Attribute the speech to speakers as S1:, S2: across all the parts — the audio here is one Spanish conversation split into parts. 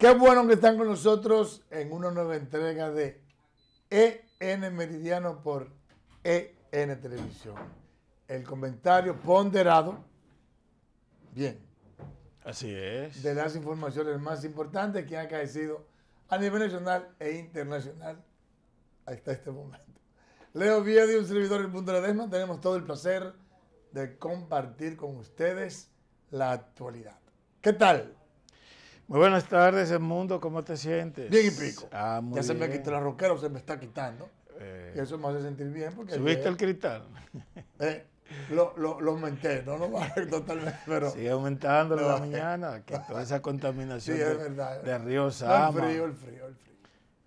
S1: Qué bueno que están con nosotros en una nueva entrega de EN Meridiano por EN Televisión. El comentario ponderado, bien. Así es. De las informaciones más importantes que han caecido a nivel nacional e internacional hasta este momento. Leo Vía un servidor del Punto de la Desma, tenemos todo el placer de compartir con ustedes la actualidad.
S2: ¿Qué tal? Muy buenas tardes, el mundo. ¿Cómo te sientes? Bien y pico. Ah, ya se me quitó la roquera, se me está quitando. Eh. y eso me hace sentir bien. Porque ¿Subiste el cristal?
S1: Eh, lo, lo, lo, aumenté, no lo totalmente,
S2: pero... Sigue aumentando la mañana, que toda esa contaminación de, río el frío, el frío, el frío.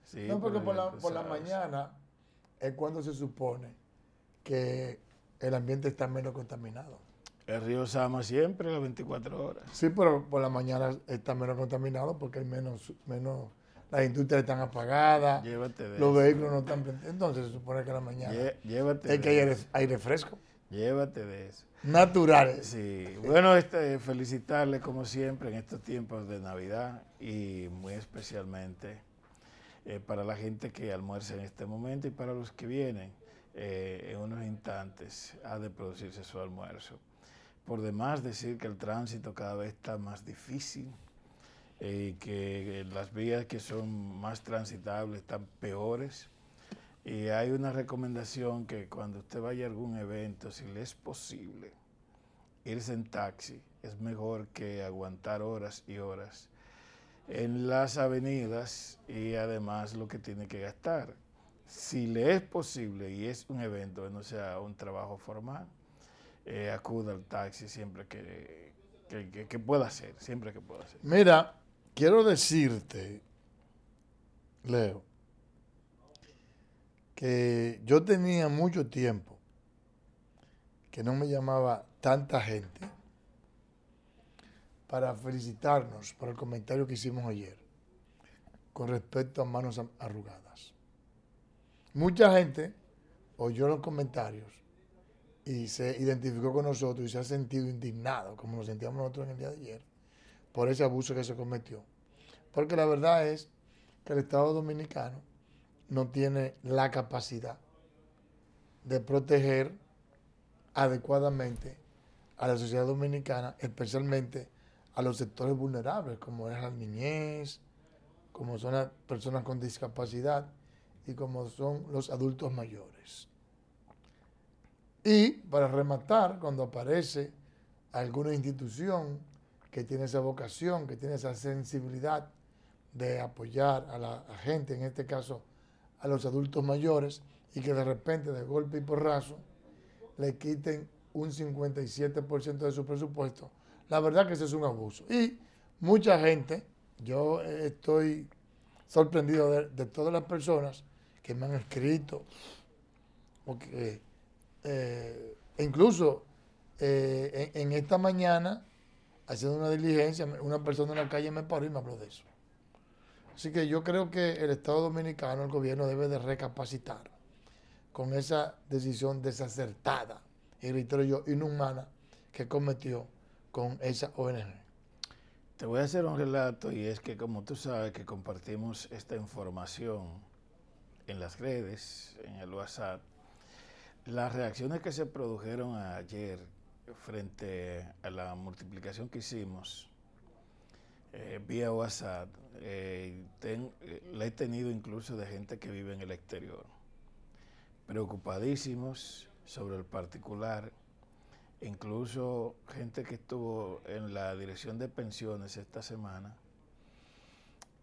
S2: Sí, no, porque por la, por la mañana
S1: es cuando se supone
S2: que el
S1: ambiente está menos contaminado.
S2: El río Sama siempre, las 24 horas. Sí,
S1: pero por la mañana está menos contaminado porque hay menos, menos las industrias están apagadas, llévate de los vehículos no están Entonces se supone que a la mañana llévate es que hay aire, fresco.
S2: Llévate de eso. Naturales. Sí, bueno, este, felicitarle como siempre en estos tiempos de Navidad y muy especialmente eh, para la gente que almuerza en este momento y para los que vienen eh, en unos instantes ha de producirse su almuerzo. Por demás, decir que el tránsito cada vez está más difícil, y eh, que las vías que son más transitables están peores. Y hay una recomendación que cuando usted vaya a algún evento, si le es posible, irse en taxi es mejor que aguantar horas y horas en las avenidas y además lo que tiene que gastar. Si le es posible y es un evento, no sea un trabajo formal, eh, acuda al taxi siempre que, pueda hacer siempre que pueda hacer.
S1: Mira, quiero decirte, Leo, que yo tenía mucho tiempo que no me llamaba tanta gente para felicitarnos por el comentario que hicimos ayer con respecto a manos arrugadas. Mucha gente oyó los comentarios y se identificó con nosotros y se ha sentido indignado, como lo sentíamos nosotros en el día de ayer, por ese abuso que se cometió. Porque la verdad es que el Estado dominicano no tiene la capacidad de proteger adecuadamente a la sociedad dominicana, especialmente a los sectores vulnerables, como es la niñez, como son las personas con discapacidad y como son los adultos mayores. Y para rematar, cuando aparece alguna institución que tiene esa vocación, que tiene esa sensibilidad de apoyar a la gente, en este caso a los adultos mayores, y que de repente, de golpe y porrazo, le quiten un 57% de su presupuesto, la verdad que ese es un abuso. Y mucha gente, yo estoy sorprendido de, de todas las personas que me han escrito, porque eh, incluso eh, en, esta mañana, haciendo una diligencia, una persona en la calle me paró y me habló de eso. Así que yo creo que el Estado Dominicano, el gobierno debe de recapacitar con esa decisión desacertada, y reitero yo, inhumana, que cometió con esa ONG.
S2: Te voy a hacer un relato y es que como tú sabes que compartimos esta información en las redes, en el WhatsApp, las reacciones que se produjeron ayer frente a la multiplicación que hicimos eh, vía WhatsApp, eh, eh, la he tenido incluso de gente que vive en el exterior, preocupadísimos sobre el particular, incluso gente que estuvo en la dirección de pensiones esta semana,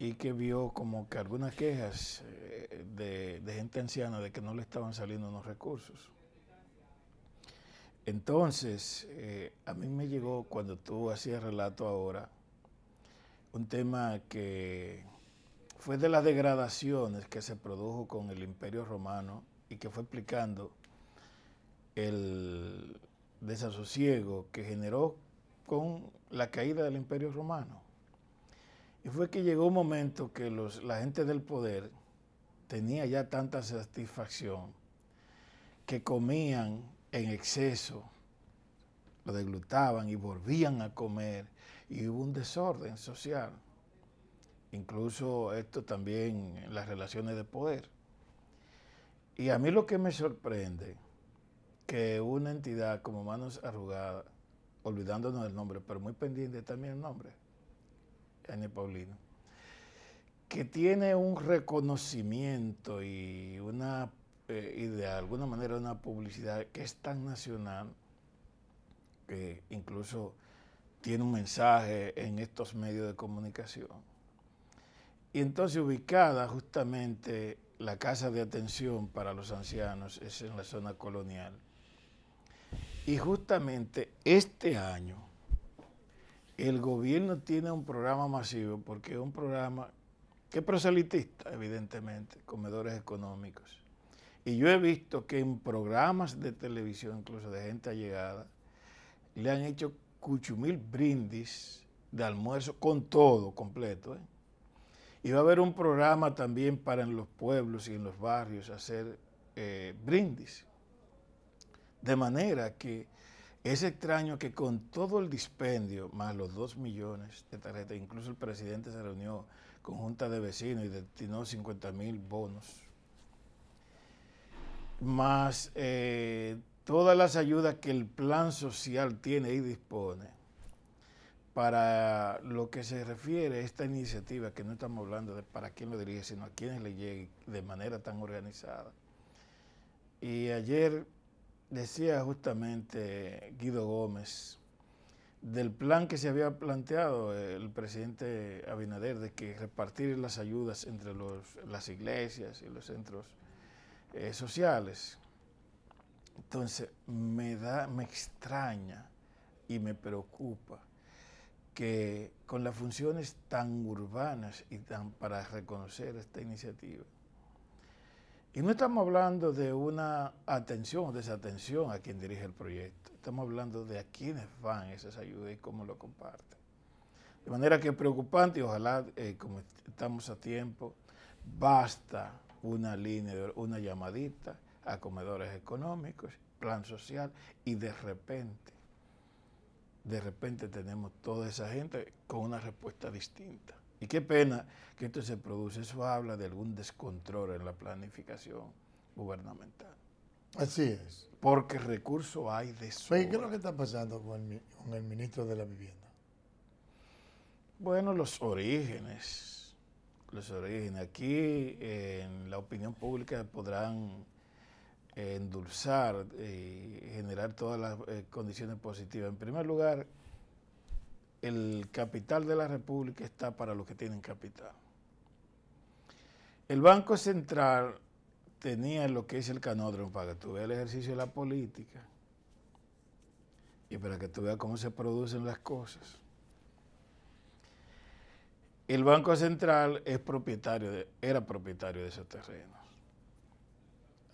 S2: y que vio como que algunas quejas eh, de, gente anciana de que no le estaban saliendo unos recursos. Entonces, eh, a mí me llegó cuando tú hacías relato ahora, un tema que fue de las degradaciones que se produjo con el imperio romano y que fue explicando el desasosiego que generó con la caída del imperio romano. Y fue que llegó un momento que la gente del poder tenía ya tanta satisfacción que comían en exceso, lo deglutaban y volvían a comer y hubo un desorden social. Incluso esto también en las relaciones de poder. Y a mí lo que me sorprende que una entidad como Manos Arrugadas, olvidándonos del nombre, pero muy pendiente también el nombre, el Paulino, que tiene un reconocimiento y una idea eh, y de alguna manera una publicidad que es tan nacional que incluso tiene un mensaje en estos medios de comunicación. Y entonces ubicada justamente la casa de atención para los ancianos es en la zona colonial. Y justamente este año el gobierno tiene un programa masivo porque es un programa que es proselitista, evidentemente, comedores económicos. Y yo he visto que en programas de televisión, incluso de gente allegada, le han hecho cuchumil brindis de almuerzo con todo completo. ¿eh? Y va a haber un programa también para en los pueblos y en los barrios hacer eh, brindis. De manera que es extraño que con todo el dispendio, más los 2 millones de tarjetas, incluso el presidente se reunió con junta de vecinos y destinó 50 mil bonos, más eh, todas las ayudas que el plan social tiene y dispone, para lo que se refiere a esta iniciativa, que no estamos hablando de para quién lo dirige, sino a quienes le llegue de manera tan organizada. Y ayer decía justamente Guido Gómez del plan que se había planteado el presidente Abinader de que repartir las ayudas entre las iglesias y los centros eh, sociales. Entonces, me da, me extraña y me preocupa que con las funciones tan urbanas y tan para reconocer esta iniciativa, y no estamos hablando de una atención o desatención a quien dirige el proyecto. Estamos hablando de a quiénes van esas ayudas y cómo lo comparten. De manera que es preocupante y ojalá, eh, como estamos a tiempo, basta una línea, una llamadita a comedores económicos, plan social y de repente, de repente tenemos toda esa gente con una respuesta distinta. Y qué pena que esto se produce. Eso habla de algún descontrol en la planificación gubernamental. Así es. Porque recurso hay de sobra. ¿Y qué es
S1: lo que está pasando con el, ministro de la Vivienda?
S2: Bueno, los orígenes. Los orígenes. Aquí en la opinión pública podrán eh, endulzar eh, y generar todas las eh, condiciones positivas. En primer lugar, el capital de la República está para los que tienen capital. El Banco Central tenía lo que es el canódromo para que tú veas el ejercicio de la política y para que tú veas cómo se producen las cosas. El Banco Central es propietario era propietario de esos terrenos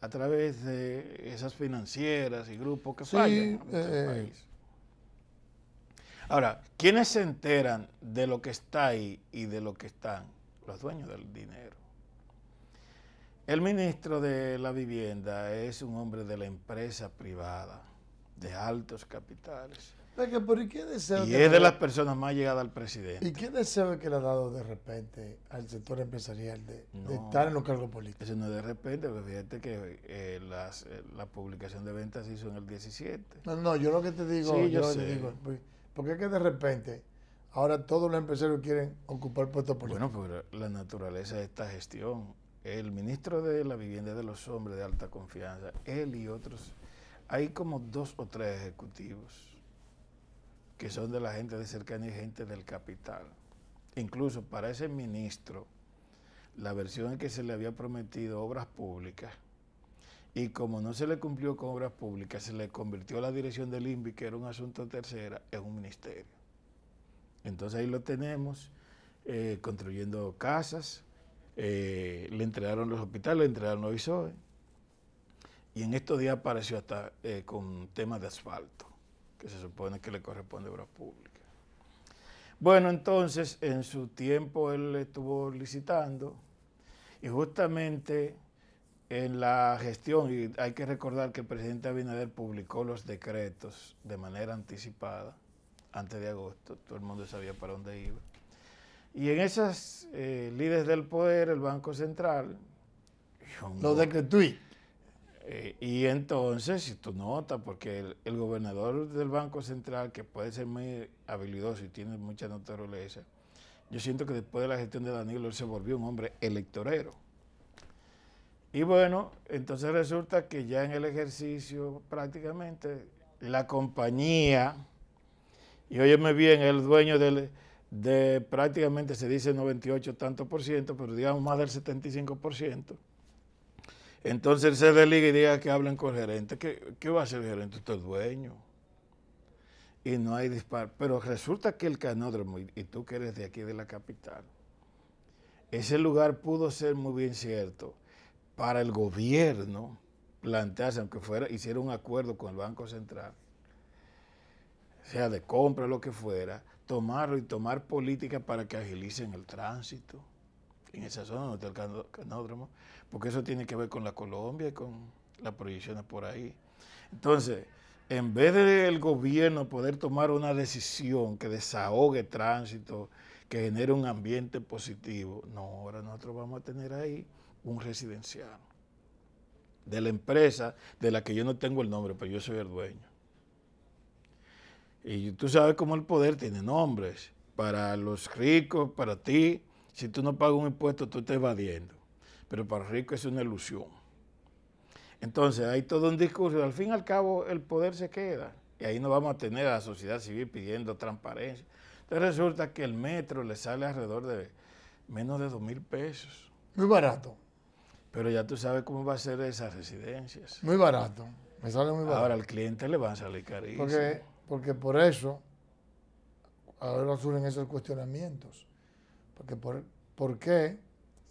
S2: a través de esas financieras y grupos que fallan en el eh, país. Ahora, ¿quiénes se enteran de lo que está ahí y de lo que están? Los dueños del dinero. El ministro de la vivienda es un hombre de la empresa privada, de altos capitales. ¿y, es de las personas más llegadas al presidente. ¿Y
S1: qué deseo que le ha dado de repente al sector empresarial de, estar en los cargos
S2: políticos? Eso no de repente, pero fíjate que eh, eh, la publicación de ventas se hizo en el 17. No, no, yo lo que te digo, sí, yo, digo,
S1: pues, porque es que de repente, ahora
S2: todos los empresarios quieren ocupar puestos políticos. Bueno, pues la naturaleza de esta gestión, el ministro de la Vivienda de los Hombres de Alta Confianza, él y otros, hay como dos o tres ejecutivos que son de la gente de cercanía y gente del capital. Incluso para ese ministro, la versión en que se le había prometido obras públicas y como no se le cumplió con obras públicas, se le convirtió la dirección del INVI, que era un asunto tercera, en un ministerio. Entonces ahí lo tenemos, eh, construyendo casas, eh, le entregaron los hospitales, le entregaron los ISOE. Y en estos días apareció hasta eh, con temas de asfalto, que se supone que le corresponde a obras públicas. Bueno, entonces, en su tiempo él estuvo licitando y justamente en la gestión, y hay que recordar que el presidente Abinader publicó los decretos de manera anticipada, antes de agosto, todo el mundo sabía para dónde iba. Y en esas eh, líderes del poder, el Banco Central... Lo decretó. Eh, y entonces, si tú notas, porque el, el, gobernador del Banco Central, que puede ser muy habilidoso y tiene mucha naturaleza, yo siento que después de la gestión de Danilo, él se volvió un hombre electorero. Y bueno, entonces resulta que ya en el ejercicio prácticamente la compañía, y óyeme bien, el dueño de prácticamente se dice 98 tanto por ciento, pero digamos más del 75 por ciento, entonces se deliga y diga que hablan con el gerente. ¿Qué, va a hacer el gerente? Usted es dueño. Y no hay disparo. Pero resulta que el canódromo, y tú que eres de aquí de la capital, ese lugar pudo ser muy bien cierto para el gobierno plantearse, aunque fuera, hiciera un acuerdo con el Banco Central, sea de compra, lo que fuera, tomarlo y tomar políticas para que agilicen el tránsito en esa zona donde está el canódromo, porque eso tiene que ver con la Colombia y con las proyecciones por ahí. Entonces, en vez del el gobierno poder tomar una decisión que desahogue tránsito, que genere un ambiente positivo. No, ahora nosotros vamos a tener ahí un residencial de la empresa de la que yo no tengo el nombre, pero yo soy el dueño. Y tú sabes cómo el poder tiene nombres. Para los ricos, para ti, si tú no pagas un impuesto, tú estás evadiendo. Pero para los ricos es una ilusión. Entonces, hay todo un discurso. Al fin y al cabo, el poder se queda. Y ahí no vamos a tener a la sociedad civil pidiendo transparencia. Entonces resulta que el metro le sale alrededor de menos de dos mil pesos. Muy barato. Pero ya tú sabes cómo va a ser esas residencias. Muy barato. Me sale muy Ahora al cliente le va a salir carísimo. Porque,
S1: porque por eso ahora surgen esos cuestionamientos. Porque por, ¿por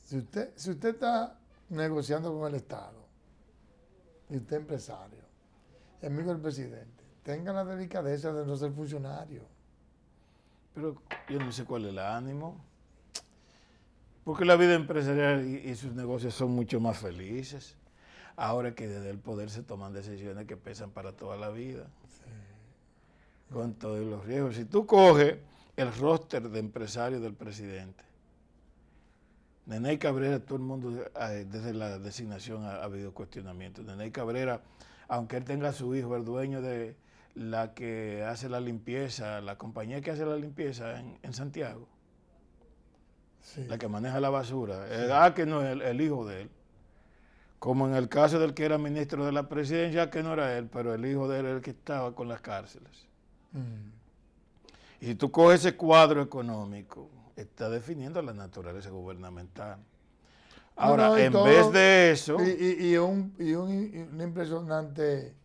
S1: Si usted, si usted está negociando con el Estado, y usted empresario, y amigo del presidente, tenga la delicadeza de no ser funcionario.
S2: Pero yo no sé cuál es el ánimo. Porque la vida empresarial y, sus negocios son mucho más felices. Ahora que desde el poder se toman decisiones que pesan para toda la vida. Con todos los riesgos. Si tú coges el roster de empresario del presidente, Nene Cabrera, todo el mundo, ah, desde la designación ha, habido cuestionamientos. Nene Cabrera, aunque él tenga a su hijo, el dueño de, la que hace la limpieza, la compañía que hace la limpieza en, Santiago, la que maneja la basura, eh, ah, que no es el, hijo de él, como en el caso del que era ministro de la presidencia, que no era él, pero el hijo de él es el que estaba con las cárceles. Mm. Y si tú coges ese cuadro económico, está definiendo la naturaleza gubernamental. Ahora, en vez de eso... Y,
S1: y, un, y un impresionante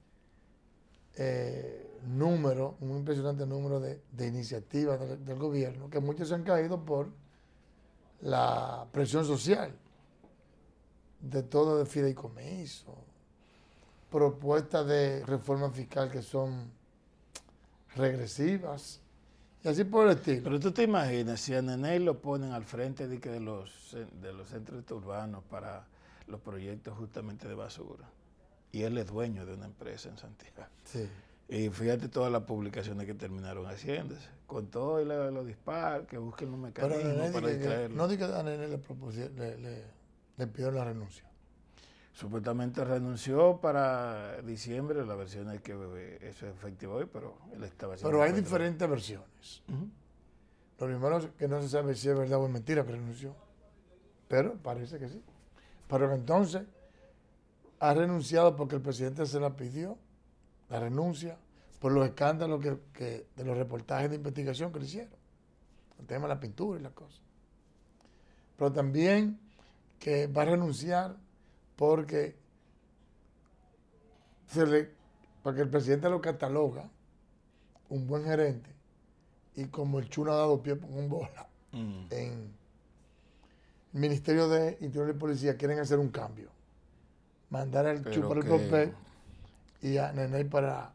S1: eh, número, un impresionante número de, iniciativas del, gobierno, que muchos se han caído por la presión social, de todo de fideicomiso, propuestas de reforma fiscal
S2: que son
S1: regresivas, y así
S2: por el estilo. Pero tú te imaginas, si a Neney lo ponen al frente de, que de, los, de los centros urbanos para los proyectos justamente de basura y él es dueño de una empresa en Santiago. Sí. Y fíjate todas las publicaciones que terminaron haciéndose, con todo y los disparos, que busquen un mecanismo para distraerlo. No diga
S1: que
S2: le, pidió la renuncia. Supuestamente renunció para diciembre, la versión es que eso eh, es efectivo hoy, pero él estaba haciendo... Pero hay
S1: diferentes versiones. Lo primero es que no se sabe si es verdad o es mentira que renunció, pero parece que sí. Pero entonces ha renunciado porque el presidente se la pidió, la renuncia, por los escándalos que, de los reportajes de investigación que le hicieron. El tema de la pintura y las cosas. Pero también que va a renunciar porque se el presidente lo cataloga un buen gerente y como el chuno ha dado pie con un bola mm. en el Ministerio de Interior y Policía quieren hacer un cambio mandar
S2: al Chupar el copé
S1: y a Nene
S2: para.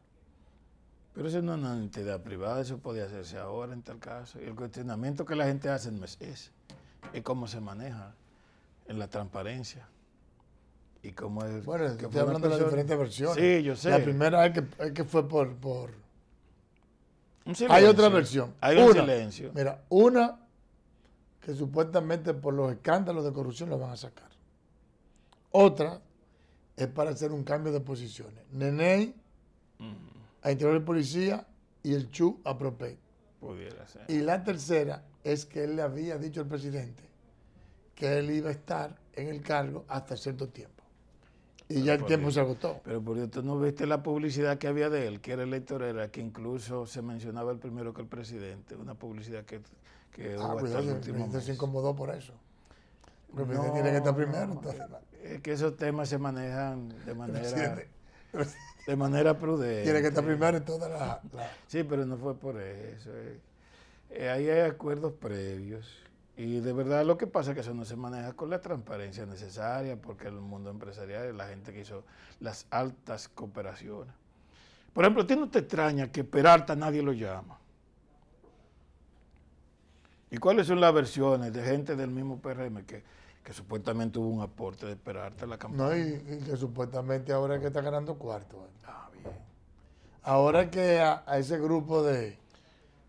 S2: Pero eso no es una entidad privada, eso podía hacerse ahora en tal caso. Y el cuestionamiento que la gente hace no es es cómo se maneja, en la transparencia. Y cómo es. Bueno, que estoy hablando de las diferentes versiones. Sí, yo sé. La primera
S1: es que, que fue por. por... Hay otra versión. Hay un silencio. Mira, una que supuestamente por los escándalos de corrupción lo van a sacar. Otra es para hacer un cambio de posiciones. Nene a interior de policía y el Chu a Propec.
S2: Pudiera ser. Y
S1: la tercera es que él le había dicho al presidente que él iba a estar en el cargo hasta cierto tiempo.
S2: Y ya el tiempo se agotó. Pero por Dios, no viste la publicidad que había de él, que era electorera, que incluso se mencionaba el primero que el presidente, una publicidad que, ah, pues
S1: se incomodó por eso no, tiene que estar primero.
S2: Es que esos temas se manejan de manera, de manera prudente. Tiene que estar primero en todas las... Sí, pero no fue por eso. Eh. Eh, ahí hay acuerdos previos. Y de verdad lo que pasa es que eso no se maneja con la transparencia necesaria, porque el mundo empresarial es la gente que hizo las altas cooperaciones. Por ejemplo, ¿a ti no te extraña que Peralta nadie lo llama? ¿Y cuáles son las versiones de gente del mismo PRM que, supuestamente hubo un aporte de esperarte la campaña? No, y,
S1: que supuestamente ahora es que está ganando cuarto. ¿eh?
S2: Ah, bien. Ahora que a, ese grupo de,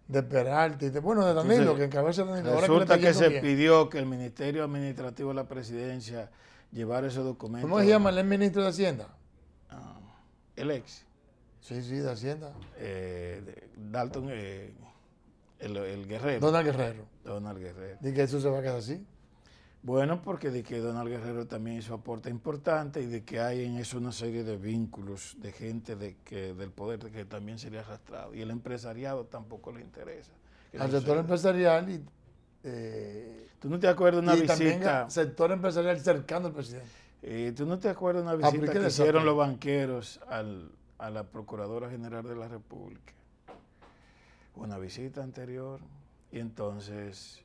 S2: de y de, bueno, de Danilo, que encabeza resulta que, se pidió que el Ministerio Administrativo de la Presidencia llevara esos documentos. ¿Cómo se llama
S1: el ministro de Hacienda? Ah,
S2: el ex. Sí, sí, de Hacienda. Eh, Dalton. Eh, el, Guerrero. Donald Guerrero. Donald Guerrero. ¿De que eso se va a quedar así? Bueno, porque de que Donald Guerrero también hizo aporte importante y de que hay en eso una serie de vínculos de gente de que, del poder que también sería arrastrado. Y el empresariado tampoco le interesa. Al sector empresarial y... Eh, ¿Tú no te acuerdas una visita? sector empresarial cercano al presidente. Eh, ¿Tú no te acuerdas de una ah, visita que hicieron los banqueros a la Procuradora General de la República? una visita anterior y entonces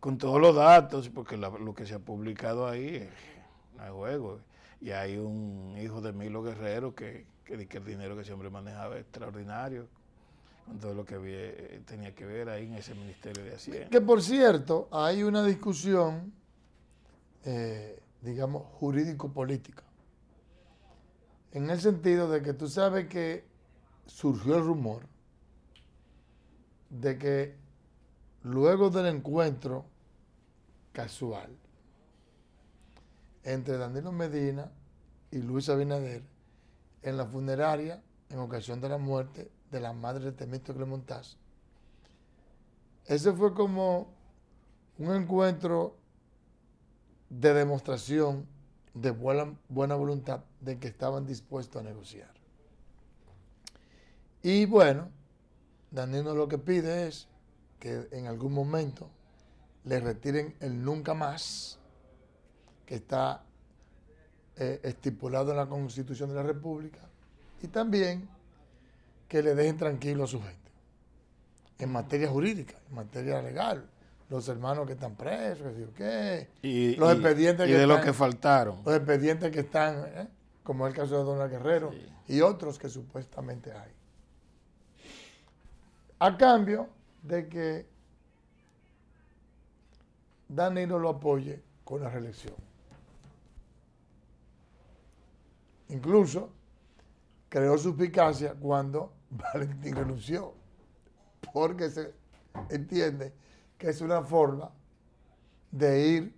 S2: con todos los datos, porque lo que se ha publicado ahí es no juego. Y hay un hijo de Milo Guerrero que, dice que el dinero que siempre manejaba es extraordinario, con todo lo que eh, tenía que ver ahí en ese Ministerio de Hacienda. Que por
S1: cierto, hay una discusión, eh, digamos, jurídico-política. En el sentido de que tú sabes que surgió el rumor de que luego del encuentro casual entre Danilo Medina y Luis Abinader en la funeraria en ocasión de la muerte de la madre de Temito Clemontaz. Ese fue como un encuentro de demostración de buena voluntad de que estaban dispuestos a negociar. Y bueno, Danilo lo que pide es que en algún momento le retiren el nunca más que está eh, estipulado en la Constitución de la República y también que le dejen tranquilo a su gente en materia jurídica, en materia legal, los hermanos que están presos, los expedientes que están, faltaron, expedientes que están, como es el caso de Donald Guerrero y otros que supuestamente hay a cambio de que Danilo lo apoye con la reelección. Incluso creó suspicacia cuando Valentín renunció, porque se entiende que es una forma de ir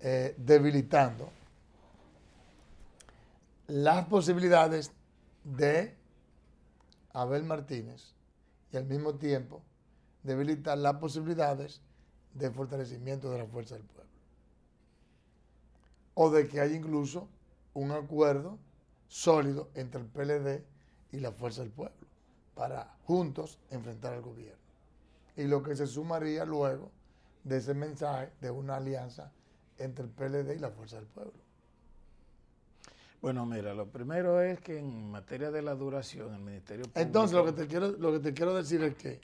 S1: eh, debilitando las posibilidades de Abel Martínez al mismo tiempo debilitar las posibilidades de fortalecimiento de la fuerza del pueblo. O de que haya incluso un acuerdo sólido entre el PLD y la fuerza del pueblo para juntos enfrentar al gobierno. Y lo que se sumaría luego de ese mensaje de una alianza entre el PLD y la fuerza del
S2: pueblo. Bueno, mira, lo primero es que en materia de la duración, el Ministerio Público... Entonces, lo que
S1: te quiero, lo que te quiero decir es que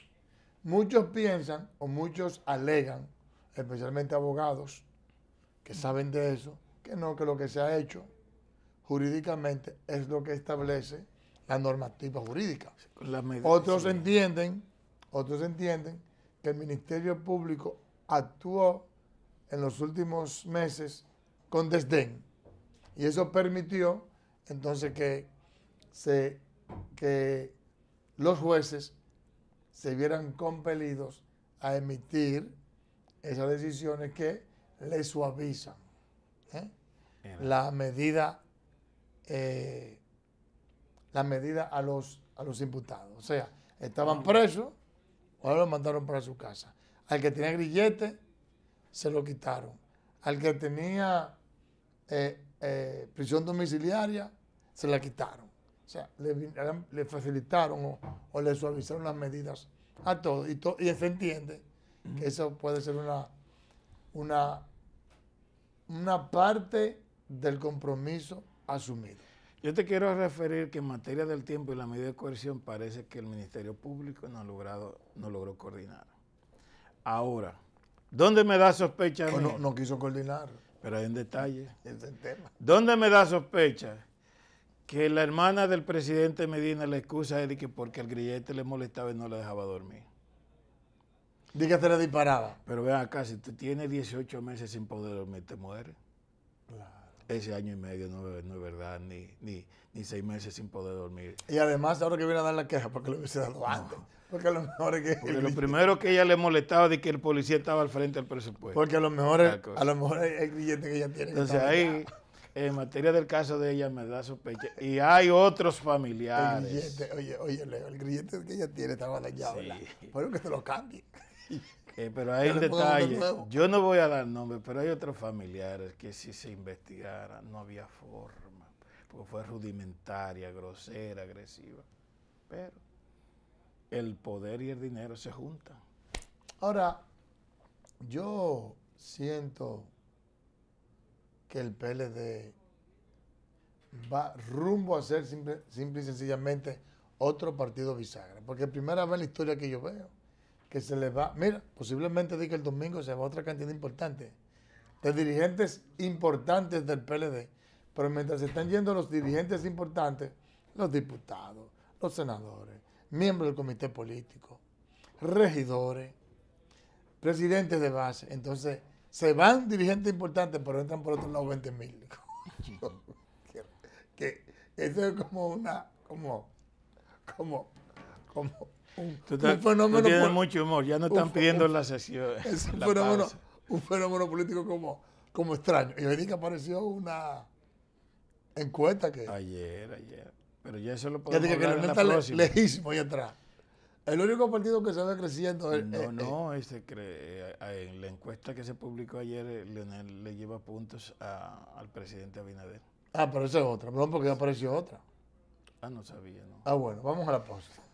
S1: muchos piensan o muchos alegan, especialmente abogados que saben de eso, que no, que lo que se ha hecho jurídicamente es lo que establece la normativa jurídica. otros entienden, otros entienden que el Ministerio Público actuó en los últimos meses con desdén y eso permitió entonces que, que los jueces se vieran compelidos a emitir esas decisiones que le suavizan ¿eh? la medida eh, la medida a los a los imputados. O sea, estaban presos, ahora lo mandaron para su casa. Al que tenía grillete, se lo quitaron. Al que tenía eh, eh, prisión domiciliaria, se la quitaron. O sea, le, facilitaron o, le suavizaron las medidas a todos. Y, y se entiende que eso puede ser una, una, una parte
S2: del compromiso asumido. Yo te quiero referir que en materia del tiempo y la medida de coerción parece que el Ministerio Público no, ha logrado, no logró coordinar. Ahora, ¿dónde me da sospecha? no, no quiso coordinar. Pero hay un detalle. tema. ¿Dónde me da sospecha? Que la hermana del presidente Medina le excusa a de que porque el grillete le molestaba y no le dejaba dormir. Diga que la disparaba. Pero vean acá, si tú tiene 18 meses sin poder dormir, te mueres. Ese año y medio no, es verdad, ni, ni, seis meses sin poder dormir. Y además, ahora que viene a dar la queja, porque lo hubiese dado antes.
S1: Porque a lo mejor es que. Porque lo primero
S2: que ella le molestaba de que el policía estaba al frente del presupuesto. Porque a lo mejor, es, a lo mejor es el cliente que ella tiene. Entonces ahí, en materia del caso de ella, me da sospecha. Y hay otros familiares.
S1: El oye, oye, el grillete que ella tiene estaba dañado. Sí. Por que se lo cambie.
S2: Eh, pero hay un detalle. Yo no voy a dar nombre, pero hay otros familiares que si se investigara no había forma. Porque fue rudimentaria, grosera, agresiva. Pero el poder y el dinero se juntan.
S1: Ahora, yo siento que el PLD va rumbo a ser simple, simple, y sencillamente otro partido bisagra. Porque primera vez en la historia que yo veo que se le va, mira, posiblemente diga el domingo se va otra cantidad importante de dirigentes importantes del PLD. Pero mientras se están yendo los dirigentes importantes, los diputados, los senadores, miembros del comité político, regidores, presidentes de base. Entonces, se van dirigentes importantes, pero entran por otro lado 20 mil. eso es como una, como, como, como un, fenómeno. mucho humor, ya no están pidiendo la Es un, fenómeno, político como, como extraño. Y hoy que apareció una encuesta que.
S2: Ayer,
S1: ayer pero ya eso lo podemos ya que en la próxima. lejísimo atrás.
S2: El único partido que se va creciendo es. No, eh, no, eh. Este, eh, en la encuesta que se publicó ayer, Leonel le lleva puntos al presidente Abinader.
S1: Ah, pero esa es otra. Perdón, porque apareció otra.
S2: Ah, no sabía, ¿no? Ah, bueno,
S1: vamos a la posta